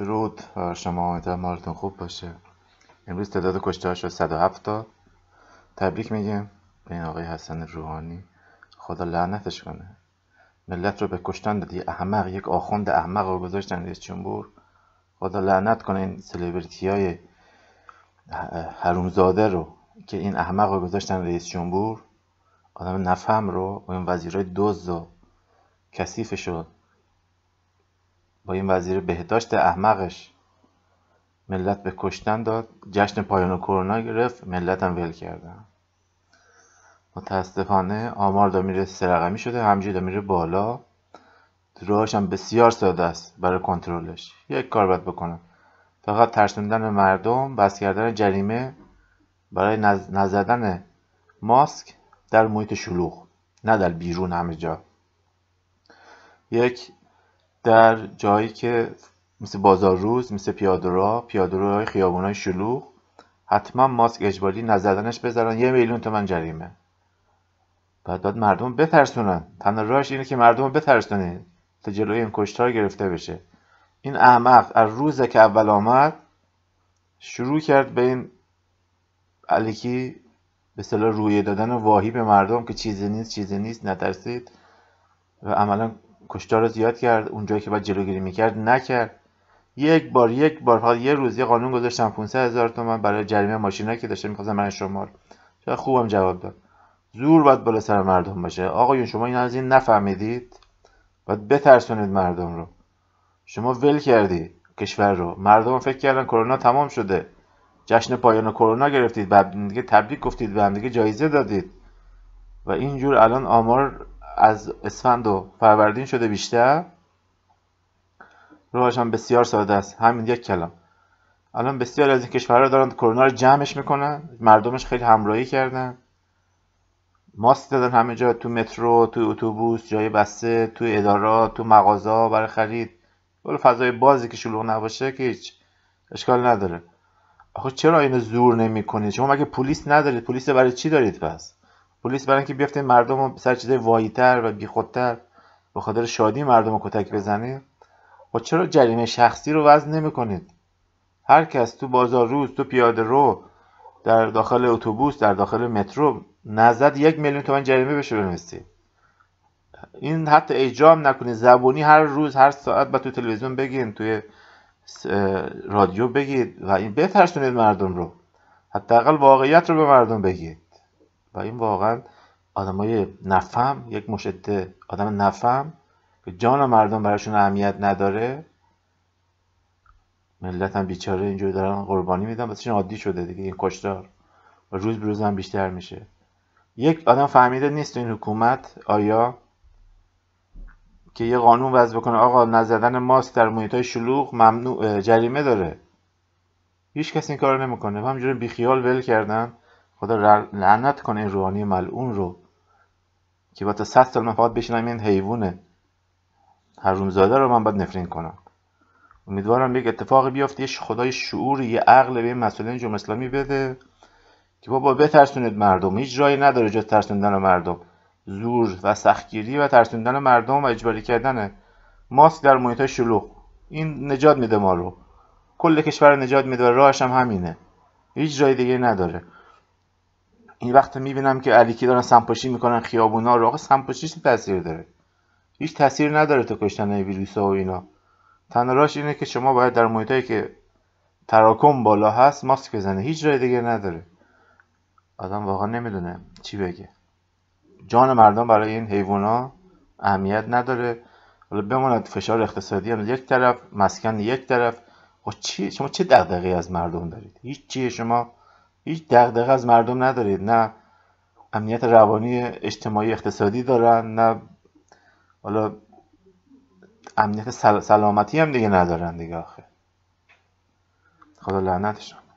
درود شما امیدوارم حالتون خوب باشه امروز تعداد کشته ها شد تا تبریک میگم به این آقای حسن روحانی خدا لعنتش کنه ملت رو به کشتن دادی احمق یک آخوند احمق رو گذاشتن رئیس جمهور خدا لعنت کنه این سلیبرتی های حرومزاده رو که این احمق رو گذاشتن رئیس جمهور آدم نفهم رو و این وزیرای دوز و کسیفش رو این وزیر بهداشت احمقش ملت به کشتن داد جشن پایان کرونا گرفت ملت هم ول کردن متاسفانه آمار دا میره سرقمی شده همجی دا میره بالا راهش هم بسیار ساده است برای کنترلش یک کار باید بکنم فقط ترسوندن مردم بس کردن جریمه برای نزدن ماسک در محیط شلوغ نه در بیرون همه جا یک در جایی که مثل بازار روز مثل پیادورا پیادورا خیابون های شلوغ حتما ماسک اجباری نزدنش بذارن یه میلیون تومن جریمه بعد باید مردم بترسونن تنها راهش اینه که مردم بترسونید تا جلوی این کشتار گرفته بشه این احمق از روز که اول آمد شروع کرد به این علیکی به صلاح رویه دادن واهی به مردم که چیزی نیست چیزی نیست نترسید و عملا کشتار زیاد کرد اونجایی که باید جلوگیری میکرد نکرد یک بار یک بار فقط یه روز یه قانون گذاشتم 500 هزار تومن برای جریمه ماشینایی که داشته میخواستن من شمار خوبم جواب داد زور باید بالا سر مردم باشه آقایون شما این از این نفهمیدید باید بترسونید مردم رو شما ول کردی کشور رو مردم فکر کردن کرونا تمام شده جشن پایان کرونا گرفتید و دیگه تبریک گفتید به هم دیگه جایزه دادید و اینجور الان آمار از اسفند و فروردین شده بیشتر روش هم بسیار ساده است همین یک کلام الان بسیار از این کشورها دارن کرونا رو جمعش میکنن مردمش خیلی همراهی کردن ماست دادن همه جا تو مترو تو اتوبوس جای بسته تو ادارات تو مغازه برای خرید ولی فضای بازی که شلوغ نباشه که هیچ اشکال نداره آخه چرا اینو زور نمیکنید شما مگه پلیس ندارید پلیس برای چی دارید پس پلیس برای اینکه بیفته مردم رو سر چیزای وایتر و بیخودتر به خاطر شادی مردم رو کتک بزنه و خب چرا جریمه شخصی رو وزن نمیکنید هر کس تو بازار روز تو پیاده رو در داخل اتوبوس در داخل مترو نزد یک میلیون تومن جریمه بشه بنویسی این حتی اجرام نکنید زبونی هر روز هر ساعت با تو تلویزیون بگین توی رادیو بگید و این بترسونید مردم رو حداقل واقعیت رو به مردم بگید و این واقعا آدمای نفهم یک مشت آدم نفهم که جان مردم براشون اهمیت نداره ملت هم بیچاره اینجوری دارن قربانی میدن بس عادی شده دیگه این کشتار و روز به هم بیشتر میشه یک آدم فهمیده نیست این حکومت آیا که یه قانون وضع بکنه آقا نزدن ماسک در محیط های شلوغ ممنوع جریمه داره هیچ کس این کار نمیکنه همجوری بیخیال ول کردن خدا لعنت کنه این روحانی ملعون رو که با تا صد سال من فقط بشینم این حیوونه رومزاده رو من باید نفرین کنم امیدوارم یک اتفاقی بیفته یه خدای شعور یه عقل به این مسئولین جمهوری اسلامی بده که بابا بترسونید مردم هیچ جایی نداره جز ترسوندن مردم زور و سختگیری و ترسوندن مردم و اجباری کردن ماسک در محیط شلوغ این نجات میده ما رو کل کشور نجات میده و راهش هم همینه هیچ جای دیگه نداره این وقت میبینم که علیکی دارن سمپاشی میکنن خیابونا رو آقا سمپاشی تاثیر داره هیچ تاثیر نداره تو کشتن ویروس ها و اینا تنها راش اینه که شما باید در محیطایی که تراکم بالا هست ماسک بزنه هیچ رای دیگه نداره آدم واقعا نمیدونه چی بگه جان مردم برای این حیوونا اهمیت نداره حالا بماند فشار اقتصادی هم یک طرف مسکن یک طرف و خب چی شما چه دغدغه‌ای از مردم دارید هیچ چیه شما هیچ دغدغه از مردم ندارید نه امنیت روانی اجتماعی اقتصادی دارن نه حالا امنیت سلامتی هم دیگه ندارن دیگه آخه خدا لعنتشون